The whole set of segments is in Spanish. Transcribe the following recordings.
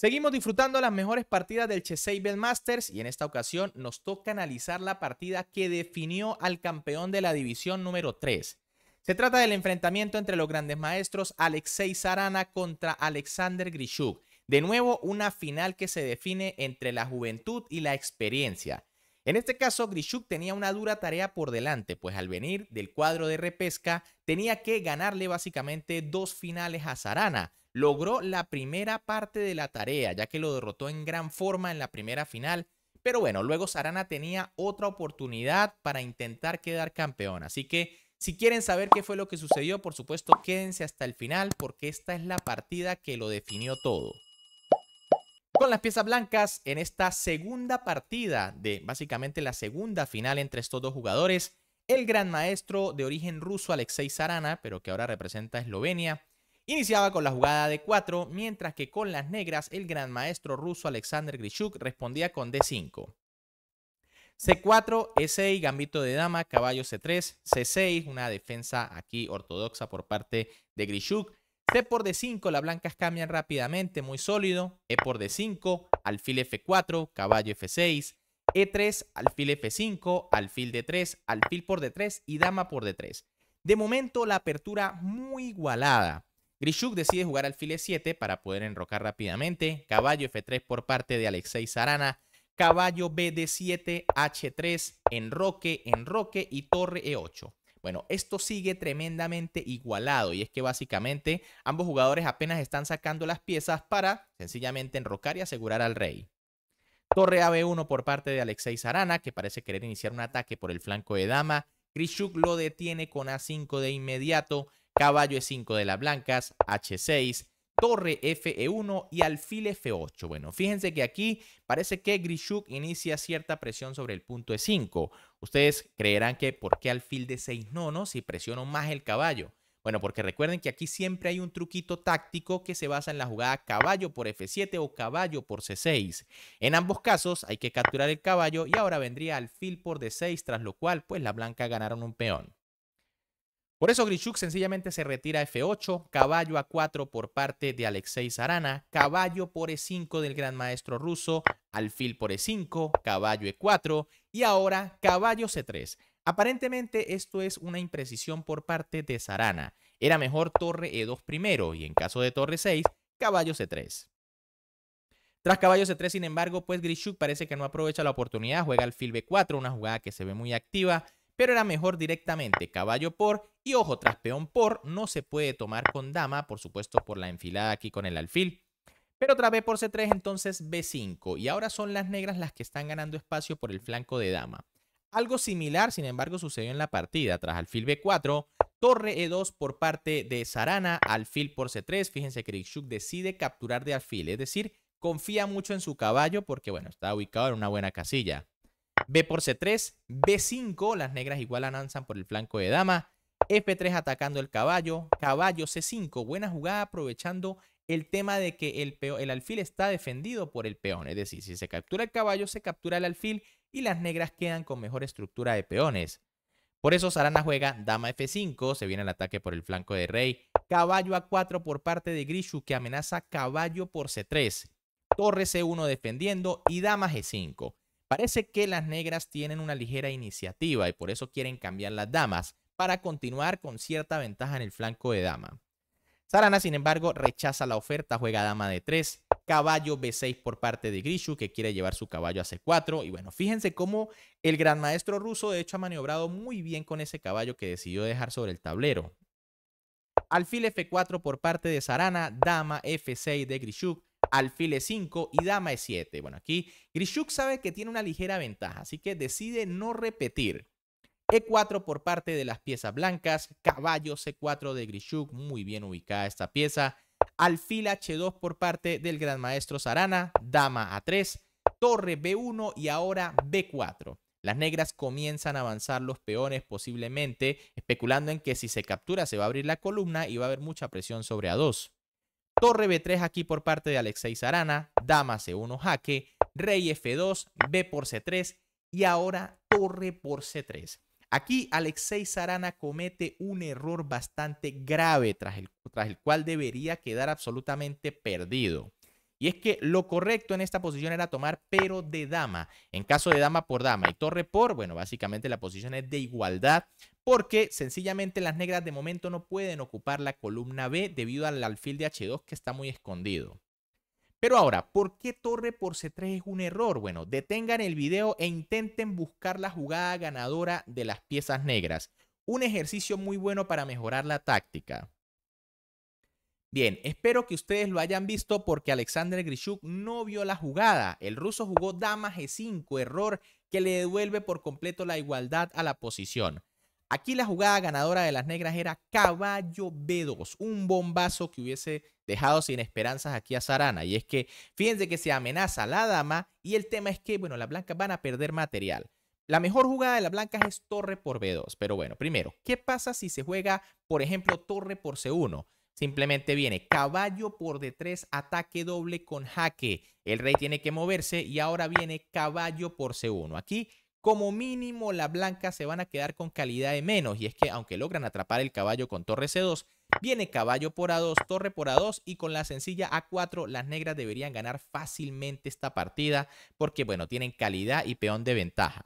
Seguimos disfrutando las mejores partidas del Chesapeake Masters y en esta ocasión nos toca analizar la partida que definió al campeón de la división número 3. Se trata del enfrentamiento entre los grandes maestros Alexei Sarana contra Alexander Grishuk. De nuevo, una final que se define entre la juventud y la experiencia. En este caso, Grishuk tenía una dura tarea por delante, pues al venir del cuadro de repesca tenía que ganarle básicamente dos finales a Sarana, logró la primera parte de la tarea, ya que lo derrotó en gran forma en la primera final. Pero bueno, luego Sarana tenía otra oportunidad para intentar quedar campeón. Así que si quieren saber qué fue lo que sucedió, por supuesto, quédense hasta el final porque esta es la partida que lo definió todo. Con las piezas blancas, en esta segunda partida de básicamente la segunda final entre estos dos jugadores, el gran maestro de origen ruso Alexei Sarana, pero que ahora representa a Eslovenia, Iniciaba con la jugada de 4, mientras que con las negras el gran maestro ruso Alexander Grishuk respondía con D5. C4, E6, gambito de dama, caballo C3, C6, una defensa aquí ortodoxa por parte de Grishuk. C por D5, las blancas cambian rápidamente, muy sólido. E por D5, alfil F4, caballo F6, E3, alfil F5, alfil D3, alfil por D3 y dama por D3. De momento la apertura muy igualada. Grishuk decide jugar al file 7 para poder enrocar rápidamente. Caballo F3 por parte de Alexei Sarana. Caballo BD7, H3, enroque, enroque y torre E8. Bueno, esto sigue tremendamente igualado y es que básicamente ambos jugadores apenas están sacando las piezas para sencillamente enrocar y asegurar al rey. Torre AB1 por parte de Alexei Sarana, que parece querer iniciar un ataque por el flanco de dama. Grishuk lo detiene con A5 de inmediato caballo E5 de las blancas, H6, torre F1 e y alfil F8. Bueno, fíjense que aquí parece que Grishuk inicia cierta presión sobre el punto E5. Ustedes creerán que ¿por qué alfil D6 no, no? Si presiono más el caballo. Bueno, porque recuerden que aquí siempre hay un truquito táctico que se basa en la jugada caballo por F7 o caballo por C6. En ambos casos hay que capturar el caballo y ahora vendría alfil por D6, tras lo cual pues la blanca ganaron un peón. Por eso Grishuk sencillamente se retira F8, caballo a 4 por parte de Alexei Sarana, caballo por E5 del gran maestro ruso, alfil por E5, caballo E4 y ahora caballo C3. Aparentemente esto es una imprecisión por parte de Sarana. Era mejor torre E2 primero y en caso de torre 6, caballo C3. Tras caballo C3, sin embargo, pues Grishuk parece que no aprovecha la oportunidad, juega alfil B4, una jugada que se ve muy activa pero era mejor directamente caballo por y ojo, tras peón por no se puede tomar con dama, por supuesto por la enfilada aquí con el alfil. Pero otra B por C3, entonces B5. Y ahora son las negras las que están ganando espacio por el flanco de dama. Algo similar, sin embargo, sucedió en la partida. Tras alfil B4, torre E2 por parte de Sarana, alfil por C3. Fíjense que Rikshuk decide capturar de alfil, es decir, confía mucho en su caballo porque, bueno, está ubicado en una buena casilla. B por C3, B5, las negras igual avanzan por el flanco de dama, F3 atacando el caballo, caballo C5, buena jugada aprovechando el tema de que el, el alfil está defendido por el peón, es decir, si se captura el caballo, se captura el alfil y las negras quedan con mejor estructura de peones. Por eso Sarana juega dama F5, se viene el ataque por el flanco de rey, caballo A4 por parte de Grishu que amenaza caballo por C3, torre C1 defendiendo y dama G5. Parece que las negras tienen una ligera iniciativa y por eso quieren cambiar las damas para continuar con cierta ventaja en el flanco de dama. Sarana, sin embargo, rechaza la oferta, juega dama de 3, caballo B6 por parte de Grishuk que quiere llevar su caballo a C4. Y bueno, fíjense cómo el gran maestro ruso, de hecho, ha maniobrado muy bien con ese caballo que decidió dejar sobre el tablero. Alfil F4 por parte de Sarana, dama F6 de Grishuk, alfil E5 y dama E7. Bueno, aquí Grishuk sabe que tiene una ligera ventaja, así que decide no repetir. E4 por parte de las piezas blancas, caballo C4 de Grishuk, muy bien ubicada esta pieza. Alfil H2 por parte del gran maestro Sarana, dama A3, torre B1 y ahora B4. Las negras comienzan a avanzar los peones posiblemente, especulando en que si se captura se va a abrir la columna y va a haber mucha presión sobre A2. Torre B3 aquí por parte de Alexei Sarana, Dama C1 jaque, Rey F2, B por C3 y ahora Torre por C3. Aquí Alexei Sarana comete un error bastante grave tras el, tras el cual debería quedar absolutamente perdido. Y es que lo correcto en esta posición era tomar pero de dama. En caso de dama por dama y torre por, bueno, básicamente la posición es de igualdad porque sencillamente las negras de momento no pueden ocupar la columna B debido al alfil de H2 que está muy escondido. Pero ahora, ¿por qué torre por C3 es un error? Bueno, detengan el video e intenten buscar la jugada ganadora de las piezas negras. Un ejercicio muy bueno para mejorar la táctica. Bien, espero que ustedes lo hayan visto porque Alexander Grishuk no vio la jugada. El ruso jugó dama G5, error que le devuelve por completo la igualdad a la posición. Aquí la jugada ganadora de las negras era caballo B2, un bombazo que hubiese dejado sin esperanzas aquí a Sarana. Y es que fíjense que se amenaza la dama y el tema es que, bueno, las blancas van a perder material. La mejor jugada de las blancas es torre por B2. Pero bueno, primero, ¿qué pasa si se juega, por ejemplo, torre por C1? Simplemente viene caballo por D3, ataque doble con jaque. El rey tiene que moverse y ahora viene caballo por C1. Aquí, como mínimo, la blanca se van a quedar con calidad de menos. Y es que, aunque logran atrapar el caballo con torre C2, viene caballo por A2, torre por A2 y con la sencilla A4, las negras deberían ganar fácilmente esta partida porque, bueno, tienen calidad y peón de ventaja.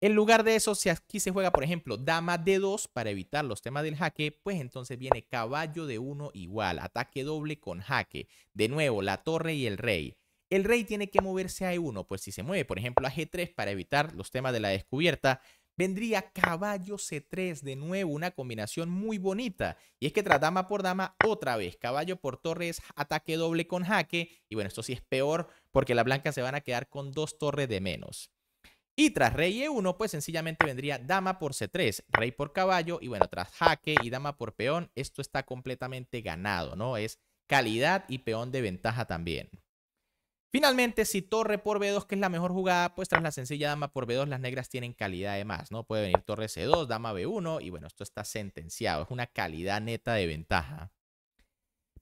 En lugar de eso, si aquí se juega, por ejemplo, dama de 2 para evitar los temas del jaque, pues entonces viene caballo de 1 igual, ataque doble con jaque. De nuevo, la torre y el rey. El rey tiene que moverse a E1, pues si se mueve, por ejemplo, a G3 para evitar los temas de la descubierta, vendría caballo C3, de nuevo una combinación muy bonita. Y es que tras dama por dama, otra vez, caballo por torre es ataque doble con jaque. Y bueno, esto sí es peor porque la blanca se van a quedar con dos torres de menos. Y tras rey e1, pues sencillamente vendría dama por c3, rey por caballo y bueno, tras jaque y dama por peón, esto está completamente ganado, ¿no? Es calidad y peón de ventaja también. Finalmente, si torre por b2, que es la mejor jugada, pues tras la sencilla dama por b2, las negras tienen calidad de más, ¿no? Puede venir torre c2, dama b1 y bueno, esto está sentenciado, es una calidad neta de ventaja.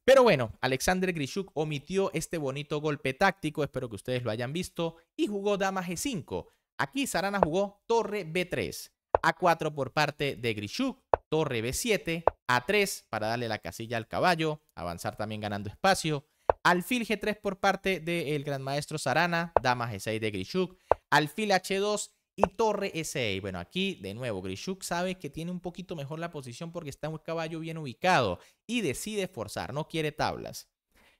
Pero bueno, Alexander Grishuk omitió este bonito golpe táctico, espero que ustedes lo hayan visto, y jugó dama g5, Aquí Sarana jugó torre B3, A4 por parte de Grishuk, torre B7, A3 para darle la casilla al caballo, avanzar también ganando espacio, alfil G3 por parte del gran maestro Sarana, dama G6 de Grishuk, alfil H2 y torre E6. Bueno, aquí de nuevo Grishuk sabe que tiene un poquito mejor la posición porque está un caballo bien ubicado y decide forzar, no quiere tablas.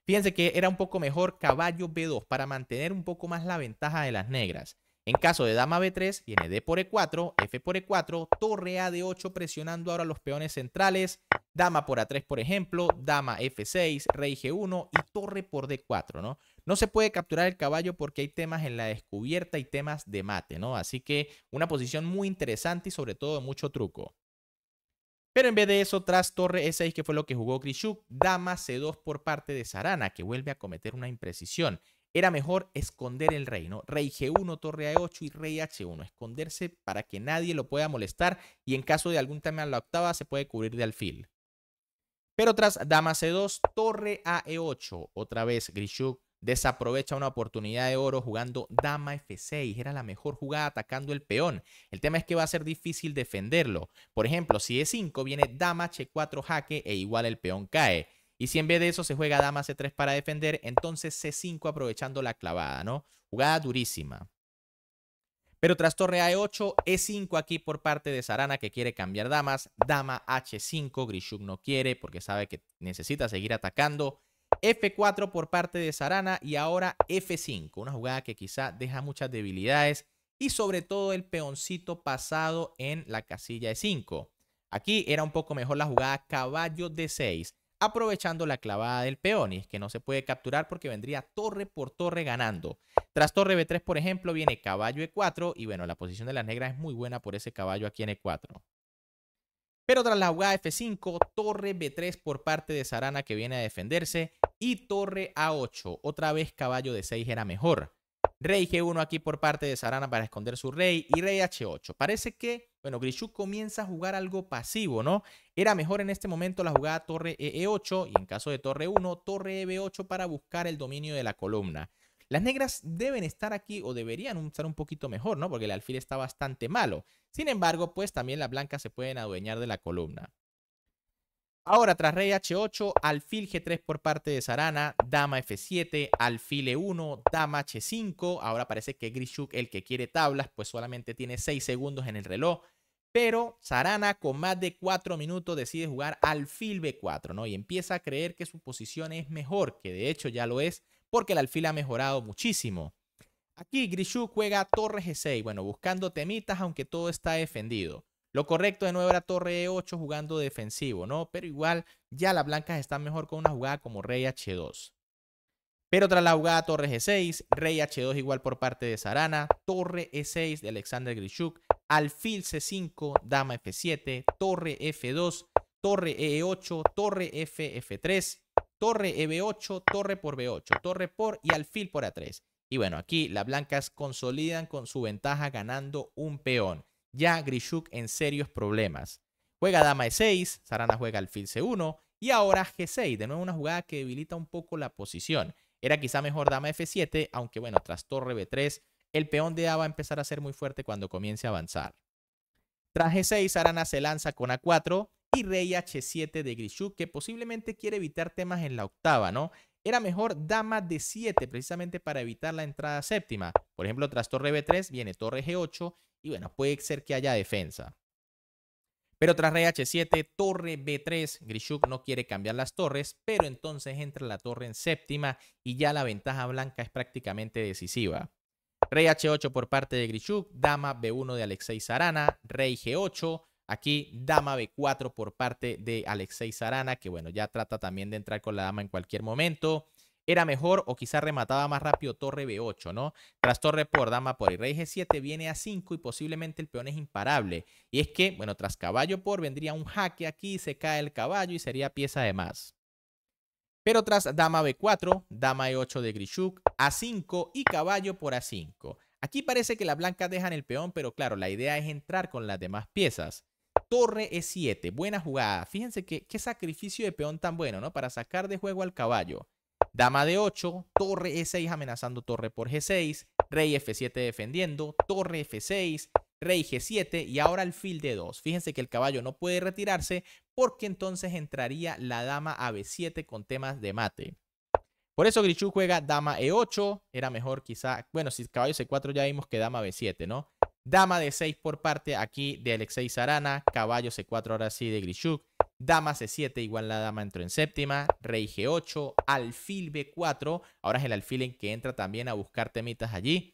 Fíjense que era un poco mejor caballo B2 para mantener un poco más la ventaja de las negras. En caso de dama B3, viene D por E4, F por E4, torre A de 8 presionando ahora los peones centrales, dama por A3 por ejemplo, dama F6, rey G1 y torre por D4, ¿no? No se puede capturar el caballo porque hay temas en la descubierta y temas de mate, ¿no? Así que una posición muy interesante y sobre todo mucho truco. Pero en vez de eso, tras torre E6, que fue lo que jugó Krishuk, dama C2 por parte de Sarana, que vuelve a cometer una imprecisión. Era mejor esconder el rey, ¿no? Rey G1, torre A8 y rey H1. Esconderse para que nadie lo pueda molestar y en caso de algún tema en la octava se puede cubrir de alfil. Pero tras dama C2, torre a E8. Otra vez Grishuk desaprovecha una oportunidad de oro jugando dama F6. Era la mejor jugada atacando el peón. El tema es que va a ser difícil defenderlo. Por ejemplo, si E5 viene dama H4 jaque e igual el peón cae. Y si en vez de eso se juega dama C3 para defender, entonces C5 aprovechando la clavada, ¿no? Jugada durísima. Pero tras torre A8, E5 aquí por parte de Sarana que quiere cambiar damas. Dama H5, Grishuk no quiere porque sabe que necesita seguir atacando. F4 por parte de Sarana y ahora F5, una jugada que quizá deja muchas debilidades y sobre todo el peoncito pasado en la casilla e 5. Aquí era un poco mejor la jugada caballo D6 aprovechando la clavada del peonis, que no se puede capturar porque vendría torre por torre ganando. Tras torre B3, por ejemplo, viene caballo E4 y bueno, la posición de las negras es muy buena por ese caballo aquí en E4. Pero tras la jugada F5, torre B3 por parte de Sarana que viene a defenderse y torre A8. Otra vez caballo de 6 era mejor. Rey G1 aquí por parte de Sarana para esconder su rey y rey H8. Parece que, bueno, Grishuk comienza a jugar algo pasivo, ¿no? Era mejor en este momento la jugada torre E8 y en caso de torre 1, torre EB8 para buscar el dominio de la columna. Las negras deben estar aquí o deberían estar un poquito mejor, ¿no? Porque el alfil está bastante malo. Sin embargo, pues también las blancas se pueden adueñar de la columna. Ahora tras rey h8, alfil g3 por parte de Sarana, dama f7, alfil e1, dama h5. Ahora parece que Grishuk, el que quiere tablas, pues solamente tiene 6 segundos en el reloj. Pero Sarana con más de 4 minutos decide jugar alfil b4, ¿no? Y empieza a creer que su posición es mejor, que de hecho ya lo es, porque el alfil ha mejorado muchísimo. Aquí Grishuk juega torre g6, bueno, buscando temitas aunque todo está defendido. Lo correcto de nuevo era torre E8 jugando defensivo, ¿no? Pero igual ya las blancas están mejor con una jugada como rey H2. Pero tras la jugada torre G6, rey H2 igual por parte de Sarana, torre E6 de Alexander Grishuk, alfil C5, dama F7, torre F2, torre E8, torre F, F3, torre EB8, e torre por B8, torre por y alfil por A3. Y bueno, aquí las blancas consolidan con su ventaja ganando un peón ya Grishuk en serios problemas. Juega dama e6, Sarana juega alfil c1 y ahora g6, de nuevo una jugada que debilita un poco la posición. Era quizá mejor dama f7, aunque bueno, tras torre b3, el peón de A va a empezar a ser muy fuerte cuando comience a avanzar. Tras g6, Sarana se lanza con a4 y rey h7 de Grishuk, que posiblemente quiere evitar temas en la octava, ¿no? Era mejor dama d 7 precisamente para evitar la entrada séptima. Por ejemplo, tras torre b3 viene torre g8 y bueno, puede ser que haya defensa. Pero tras rey H7, torre B3, Grishuk no quiere cambiar las torres, pero entonces entra la torre en séptima y ya la ventaja blanca es prácticamente decisiva. Rey H8 por parte de Grishuk, dama B1 de Alexei Sarana, rey G8, aquí dama B4 por parte de Alexei Sarana, que bueno, ya trata también de entrar con la dama en cualquier momento era mejor o quizá remataba más rápido torre B8, ¿no? Tras torre por dama por y rey G7 viene a 5 y posiblemente el peón es imparable. Y es que, bueno, tras caballo por vendría un jaque aquí, se cae el caballo y sería pieza de más. Pero tras dama B4, dama E8 de Grishuk, A5 y caballo por A5. Aquí parece que las blancas dejan el peón, pero claro, la idea es entrar con las demás piezas. Torre E7, buena jugada. Fíjense que, qué sacrificio de peón tan bueno, ¿no? Para sacar de juego al caballo. Dama de 8, torre E6 amenazando torre por G6, rey F7 defendiendo, torre F6, rey G7 y ahora el alfil d 2 Fíjense que el caballo no puede retirarse porque entonces entraría la dama a B7 con temas de mate. Por eso Grichu juega dama E8, era mejor quizá, bueno, si caballo C4 ya vimos que dama B7, ¿no? Dama de 6 por parte aquí de Alexei Sarana, caballo C4 ahora sí de Grishuk, dama C7, igual la dama entró en séptima, rey G8, alfil B4, ahora es el alfil en que entra también a buscar temitas allí.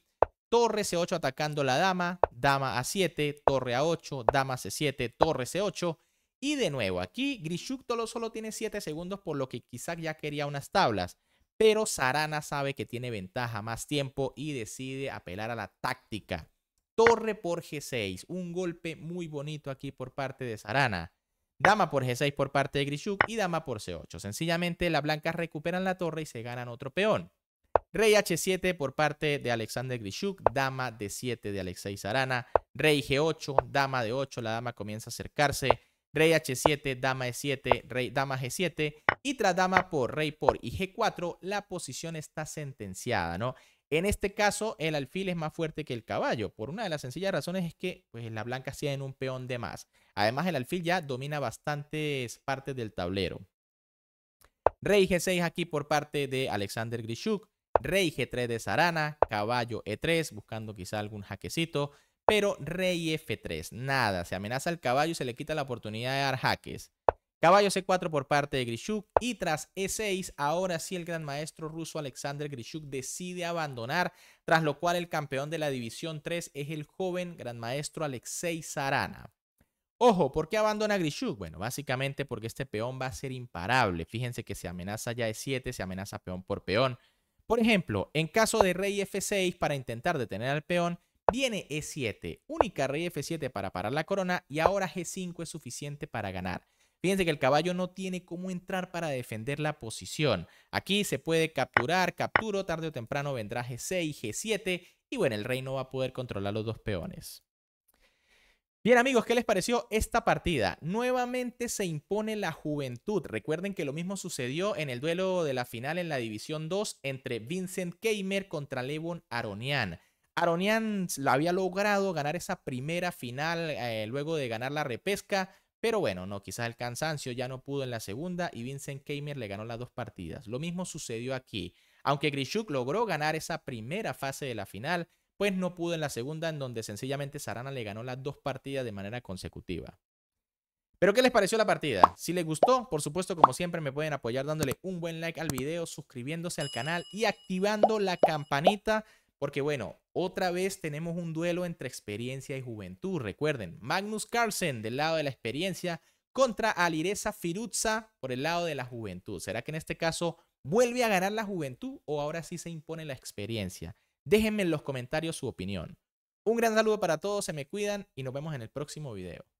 Torre C8 atacando la dama, dama A7, torre A8, dama C7, torre C8. Y de nuevo, aquí Grishuk Tolo solo tiene 7 segundos, por lo que quizás ya quería unas tablas. Pero Sarana sabe que tiene ventaja más tiempo y decide apelar a la táctica. Torre por G6. Un golpe muy bonito aquí por parte de Sarana. Dama por G6 por parte de Grishuk y dama por C8. Sencillamente las blancas recuperan la torre y se ganan otro peón. Rey H7 por parte de Alexander Grishuk, dama D7 de Alexei Sarana, rey G8, dama de 8 la dama comienza a acercarse, rey H7, dama E7, rey, dama G7 y tras dama por rey por y G4, la posición está sentenciada, ¿no? En este caso, el alfil es más fuerte que el caballo, por una de las sencillas razones es que pues, la blanca en un peón de más. Además, el alfil ya domina bastantes partes del tablero. Rey G6 aquí por parte de Alexander Grishuk. Rey G3 de Sarana. Caballo E3, buscando quizá algún jaquecito. Pero Rey F3, nada. Se amenaza al caballo y se le quita la oportunidad de dar jaques. Caballo C4 por parte de Grishuk y tras E6, ahora sí el gran maestro ruso Alexander Grishuk decide abandonar, tras lo cual el campeón de la División 3 es el joven gran maestro Alexei Sarana. Ojo, ¿por qué abandona Grishuk? Bueno, básicamente porque este peón va a ser imparable. Fíjense que se amenaza ya E7, se amenaza peón por peón. Por ejemplo, en caso de rey F6 para intentar detener al peón, viene E7, única rey F7 para parar la corona y ahora G5 es suficiente para ganar. Fíjense que el caballo no tiene cómo entrar para defender la posición. Aquí se puede capturar, capturo, tarde o temprano vendrá G6, G7 y bueno, el rey no va a poder controlar los dos peones. Bien amigos, ¿qué les pareció esta partida? Nuevamente se impone la juventud. Recuerden que lo mismo sucedió en el duelo de la final en la División 2 entre Vincent Keimer contra Levon Aronian. Aronian había logrado ganar esa primera final eh, luego de ganar la repesca, pero bueno, no, quizás el cansancio ya no pudo en la segunda y Vincent Keimer le ganó las dos partidas. Lo mismo sucedió aquí. Aunque Grishuk logró ganar esa primera fase de la final, pues no pudo en la segunda en donde sencillamente Sarana le ganó las dos partidas de manera consecutiva. Pero ¿qué les pareció la partida? Si les gustó, por supuesto, como siempre, me pueden apoyar dándole un buen like al video, suscribiéndose al canal y activando la campanita porque bueno, otra vez tenemos un duelo entre experiencia y juventud. Recuerden, Magnus Carlsen del lado de la experiencia contra Alireza Firuzza por el lado de la juventud. ¿Será que en este caso vuelve a ganar la juventud o ahora sí se impone la experiencia? Déjenme en los comentarios su opinión. Un gran saludo para todos, se me cuidan y nos vemos en el próximo video.